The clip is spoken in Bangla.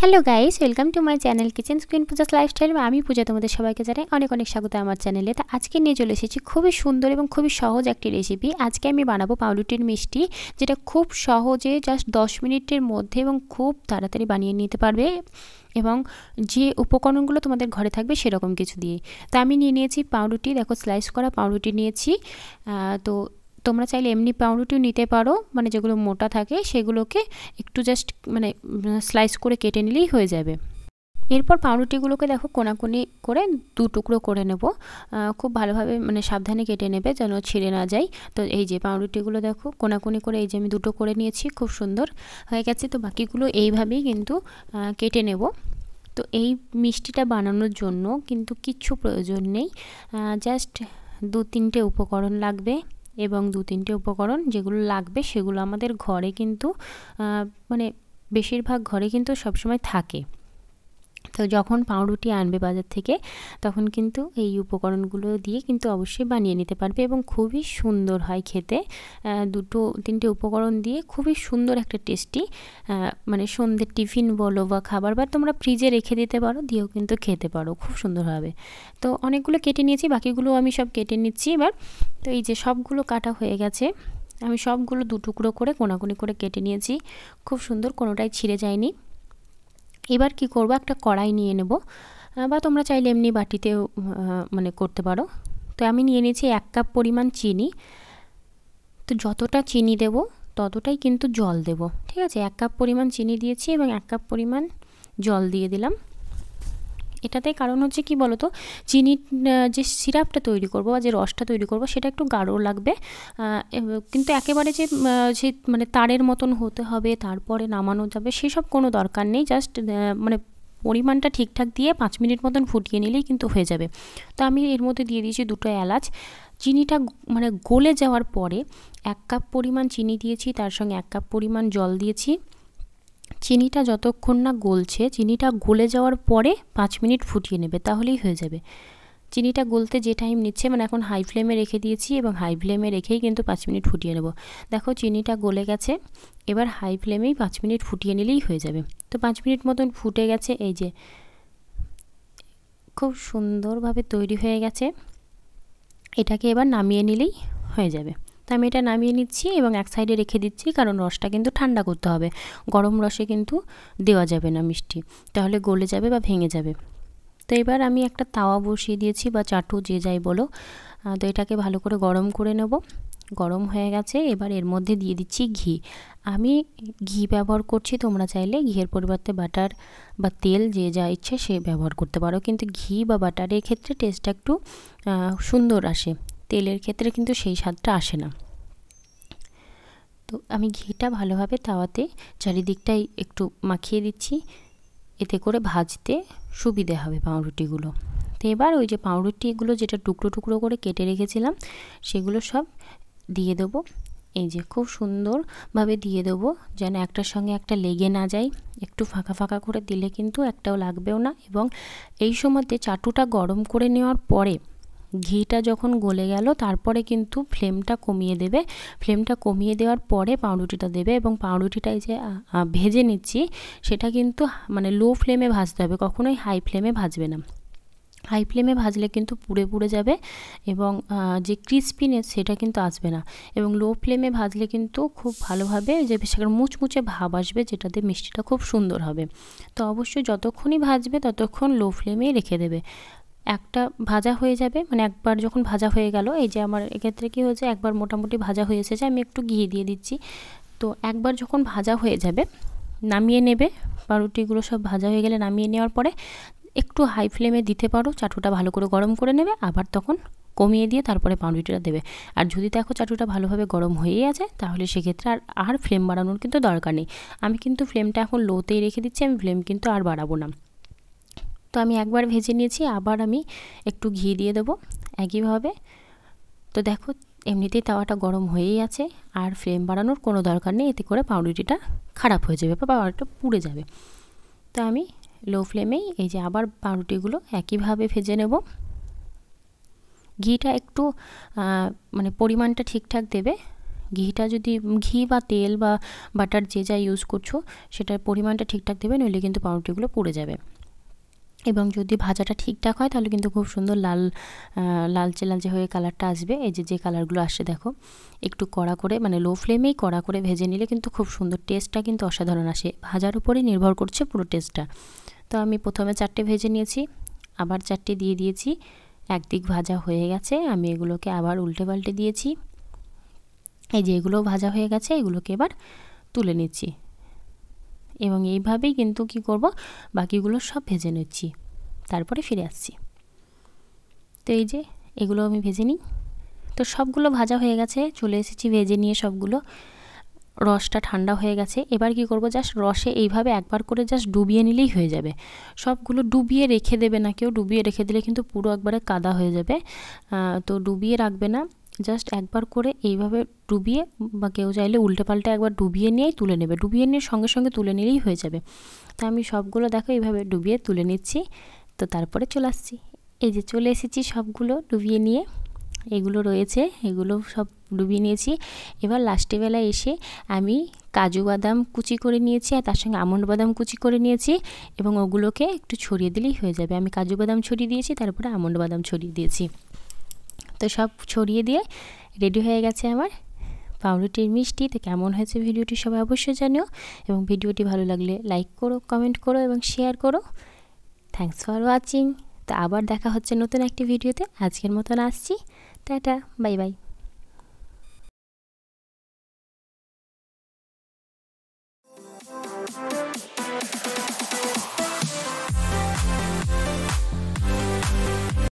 hello guys welcome to my channel kitchen screen Puja's lifestyle বা আমি পূজা তোমাদের সবাইকে জানাই অনেক অনেক স্বাগত আমার চ্যানেলে তো আজকে নিয়ে চলে এসেছি খুবই সুন্দর এবং খুবই সহজ একটি রেসিপি আজকে আমি বানাবো পাউরুটির মিষ্টি যেটা খুব সহজে জাস্ট দশ মিনিটের মধ্যে এবং খুব তাড়াতাড়ি বানিয়ে নিতে পারবে এবং যে উপকরণগুলো তোমাদের ঘরে থাকবে সেরকম কিছু দিয়ে তা আমি নিয়ে নিয়েছি পাউরুটি দেখো স্লাইস করা পাউরুটি নিয়েছি তো তোমরা চাইলে এমনি পাউরুটিও নিতে পারো মানে যেগুলো মোটা থাকে সেগুলোকে একটু জাস্ট মানে স্লাইস করে কেটে নিলেই হয়ে যাবে এরপর পাউরুটিগুলোকে দেখো কোনাকুনি করে দু টুকরো করে নেব খুব ভালোভাবে মানে সাবধানে কেটে নেবে যেন ছিঁড়ে না যায় তো এই যে পাউরুটিগুলো দেখো কোনাকুনি করে এই যে আমি দুটো করে নিয়েছি খুব সুন্দর হয়ে গেছে তো বাকিগুলো এইভাবেই কিন্তু কেটে নেব তো এই মিষ্টিটা বানানোর জন্য কিন্তু কিচ্ছু প্রয়োজন নেই জাস্ট দু তিনটে উপকরণ লাগবে এবং দু তিনটে উপকরণ যেগুলো লাগবে সেগুলো আমাদের ঘরে কিন্তু মানে বেশিরভাগ ঘরে কিন্তু সবসময় থাকে তো যখন পাউরুটি আনবে বাজার থেকে তখন কিন্তু এই উপকরণগুলো দিয়ে কিন্তু অবশ্যই বানিয়ে নিতে পারবে এবং খুবই সুন্দর হয় খেতে দুটো তিনটে উপকরণ দিয়ে খুবই সুন্দর একটা টেস্টি মানে সন্ধ্যে টিফিন বলো বা খাবার বা তোমরা ফ্রিজে রেখে দিতে পারো দিয়েও কিন্তু খেতে পারো খুব সুন্দর হবে তো অনেকগুলো কেটে নিয়েছি বাকিগুলো আমি সব কেটে নিচ্ছি এবার তো এই যে সবগুলো কাটা হয়ে গেছে আমি সবগুলো দু টুকরো করে কোনাকুনি করে কেটে নিয়েছি খুব সুন্দর কোনোটাই ছিঁড়ে যায়নি এবার কি করব একটা কড়াই নিয়ে নেব বা তোমরা চাইলে এমনি বাটিতেও মানে করতে পারো তো আমি নিয়ে নিয়েছি এক কাপ পরিমাণ চিনি তো যতটা চিনি দেব ততটাই কিন্তু জল দেব ঠিক আছে এক কাপ পরিমাণ চিনি দিয়েছি এবং এক কাপ পরিমাণ জল দিয়ে দিলাম এটাতে কারণ হচ্ছে কি বলতো চিনির যে সিরাপটা তৈরি করব বা যে রসটা তৈরি করব সেটা একটু গাঢ় লাগবে কিন্তু একেবারে যে সে মানে তারের মতন হতে হবে তারপরে নামানো যাবে সেসব কোনো দরকার নেই জাস্ট মানে পরিমাণটা ঠিকঠাক দিয়ে পাঁচ মিনিট মতন ফুটিয়ে নিলেই কিন্তু হয়ে যাবে তো আমি এর মধ্যে দিয়ে দিয়েছি দুটো এলাচ চিনিটা মানে গলে যাওয়ার পরে এক কাপ পরিমাণ চিনি দিয়েছি তার সঙ্গে এক কাপ পরিমাণ জল দিয়েছি চিনিটা যতক্ষণ না গলছে চিনিটা গলে যাওয়ার পরে পাঁচ মিনিট ফুটিয়ে নেবে তাহলেই হয়ে যাবে চিনিটা গলতে যে টাইম নিচ্ছে মানে এখন হাই ফ্লেমে রেখে দিয়েছি এবং হাই ফ্লেমে রেখেই কিন্তু পাঁচ মিনিট ফুটিয়ে নেব দেখো চিনিটা গলে গেছে এবার হাই ফ্লেমেই পাঁচ মিনিট ফুটিয়ে নিলেই হয়ে যাবে তো পাঁচ মিনিট মতন ফুটে গেছে এই যে খুব সুন্দরভাবে তৈরি হয়ে গেছে এটাকে এবার নামিয়ে নিলেই হয়ে যাবে তো আমি এটা নামিয়ে নিচ্ছি এবং এক সাইডে রেখে দিচ্ছি কারণ রসটা কিন্তু ঠান্ডা করতে হবে গরম রসে কিন্তু দেওয়া যাবে না মিষ্টি তাহলে গলে যাবে বা ভেঙে যাবে তো এবার আমি একটা তাওয়া বসিয়ে দিয়েছি বা চাটু যে যাই বলো তো এটাকে ভালো করে গরম করে নেব গরম হয়ে গেছে এবার এর মধ্যে দিয়ে দিচ্ছি ঘি আমি ঘি ব্যবহার করছি তোমরা চাইলে ঘিয়ের পরিবর্তে বাটার বা তেল যে যা ইচ্ছে সে ব্যবহার করতে পারো কিন্তু ঘি বা বাটারের ক্ষেত্রে টেস্টটা একটু সুন্দর আসে তেলের ক্ষেত্রে কিন্তু সেই স্বাদটা আসে না তো আমি ঘিটা ভালোভাবে তাওয়াতে চারিদিকটাই একটু মাখিয়ে দিচ্ছি এতে করে ভাজতে সুবিধে হবে পাউরুটিগুলো তো এবার ওই যে পাউরুটিগুলো যেটা টুকরো টুকরো করে কেটে রেখেছিলাম সেগুলো সব দিয়ে দেবো এই যে খুব সুন্দরভাবে দিয়ে দেবো যেন একটার সঙ্গে একটা লেগে না যায় একটু ফাঁকা ফাঁকা করে দিলে কিন্তু একটাও লাগবেও না এবং এই সময়তে চাটুটা গরম করে নেওয়ার পরে ঘিটা যখন গলে গেল তারপরে কিন্তু ফ্লেমটা কমিয়ে দেবে ফ্লেমটা কমিয়ে দেওয়ার পরে পাউরুটিটা দেবে এবং পাউরুটিটাই যে ভেজে নিচ্ছি সেটা কিন্তু মানে লো ফ্লেমে ভাজতে হবে কখনোই হাই ফ্লেমে ভাজবে না হাই ফ্লেমে ভাজলে কিন্তু পুড়ে পুড়ে যাবে এবং যে ক্রিস্পিনেস সেটা কিন্তু আসবে না এবং লো ফ্লেমে ভাজলে কিন্তু খুব ভালোভাবে যে সেখানে মুচমুচে ভাব আসবে যেটাতে মিষ্টিটা খুব সুন্দর হবে তো অবশ্যই যতক্ষণই ভাজবে ততক্ষণ লো ফ্লেমেই রেখে দেবে একটা ভাজা হয়ে যাবে মানে একবার যখন ভাজা হয়ে গেল এই যে আমার এক্ষেত্রে কী হয়েছে একবার মোটামুটি ভাজা হয়ে এসেছে আমি একটু ঘি দিয়ে দিচ্ছি তো একবার যখন ভাজা হয়ে যাবে নামিয়ে নেবে পাউরুটিগুলো সব ভাজা হয়ে গেলে নামিয়ে নেওয়ার পরে একটু হাই ফ্লেমে দিতে পারো চাটুটা ভালো করে গরম করে নেবে আবার তখন কমিয়ে দিয়ে তারপরে পাউরুটিটা দেবে আর যদি দেখো চাটুটা ভালোভাবে গরম হয়েই আছে তাহলে সেক্ষেত্রে আর আর ফ্লেম বাড়ানোর কিন্তু দরকার নেই আমি কিন্তু ফ্লেমটা এখন লোতেই রেখে দিচ্ছি আমি ফ্লেম কিন্তু আর বাড়াবো না তো আমি একবার ভেজে নিয়েছি আবার আমি একটু ঘি দিয়ে দেবো একইভাবে তো দেখো এমনিতেই তাওয়াটা গরম হয়েই আছে আর ফ্লেম বাড়ানোর কোনো দরকার নেই এতে করে পাউরুটিটা খারাপ হয়ে যাবে বা পাউরুটিটা পুড়ে যাবে তো আমি লো ফ্লেমেই এই যে আবার পাউরুটিগুলো একইভাবে ভেজে নেব ঘিটা একটু মানে পরিমাণটা ঠিকঠাক দেবে ঘিটা যদি ঘি বা তেল বা বাটার যে যা ইউজ করছো সেটার পরিমাণটা ঠিকঠাক দেবে নইলে কিন্তু পাউরুটিগুলো পুড়ে যাবে এবং যদি ভাজাটা ঠিকঠাক হয় তাহলে কিন্তু খুব সুন্দর লাল লালচে লালচে হয়ে কালারটা আসবে এই যে যে কালারগুলো আসে দেখো একটু কড়া করে মানে লো ফ্লেমেই কড়া করে ভেজে নিলে কিন্তু খুব সুন্দর টেস্টটা কিন্তু অসাধারণ আসে ভাজার উপরেই নির্ভর করছে পুরো টেস্টটা তো আমি প্রথমে চারটে ভেজে নিয়েছি আবার চারটে দিয়ে দিয়েছি একদিক ভাজা হয়ে গেছে আমি এগুলোকে আবার উল্টে পাল্টে দিয়েছি এই যে এগুলো ভাজা হয়ে গেছে এগুলোকে এবার তুলে নিচ্ছি এবং এইভাবেই কিন্তু কি করব বাকিগুলো সব ভেজে নিচ্ছি তারপরে ফিরে আসছি তো এই যে এগুলো আমি ভেজে নিই তো সবগুলো ভাজা হয়ে গেছে চলে এসেছি ভেজে নিয়ে সবগুলো রসটা ঠান্ডা হয়ে গেছে এবার কি করব জাস্ট রসে এইভাবে একবার করে জাস্ট ডুবিয়ে নিলেই হয়ে যাবে সবগুলো ডুবিয়ে রেখে দেবে না কেউ ডুবিয়ে রেখে দিলে কিন্তু পুরো একবারে কাদা হয়ে যাবে তো ডুবিয়ে রাখবে না জাস্ট একবার করে এইভাবে ডুবিয়ে বা কেউ চাইলে উল্টে পাল্টে একবার ডুবিয়ে নিয়েই তুলে নেবে ডুবিয়ে নিয়ে সঙ্গে সঙ্গে তুলে নিলেই হয়ে যাবে তা আমি সবগুলো দেখো এইভাবে ডুবিয়ে তুলে নিচ্ছি তো তারপরে চলে আসছি এই যে চলে এসেছি সবগুলো ডুবিয়ে নিয়ে এগুলো রয়েছে এগুলো সব ডুবিয়ে নিয়েছি এবার লাস্টে বেলায় এসে আমি কাজু বাদাম কুচি করে নিয়েছি আর তার সঙ্গে আমন্ড বাদাম কুচি করে নিয়েছি এবং ওগুলোকে একটু ছড়িয়ে দিলেই হয়ে যাবে আমি কাজু বাদাম ছড়িয়ে দিয়েছি তারপরে আমন্ড বাদাম ছড়িয়ে দিয়েছি তো সব ছড়িয়ে দিয়ে রেডি হয়ে গেছে আমার পাউরুটির মিষ্টি তো কেমন হয়েছে ভিডিওটি সবাই অবশ্যই জানিও এবং ভিডিওটি ভালো লাগলে লাইক করো কমেন্ট করো এবং শেয়ার করো থ্যাংকস ফর ওয়াচিং তো আবার দেখা হচ্ছে নতুন একটি ভিডিওতে আজকের মতন আসছি টাটা বাই বাই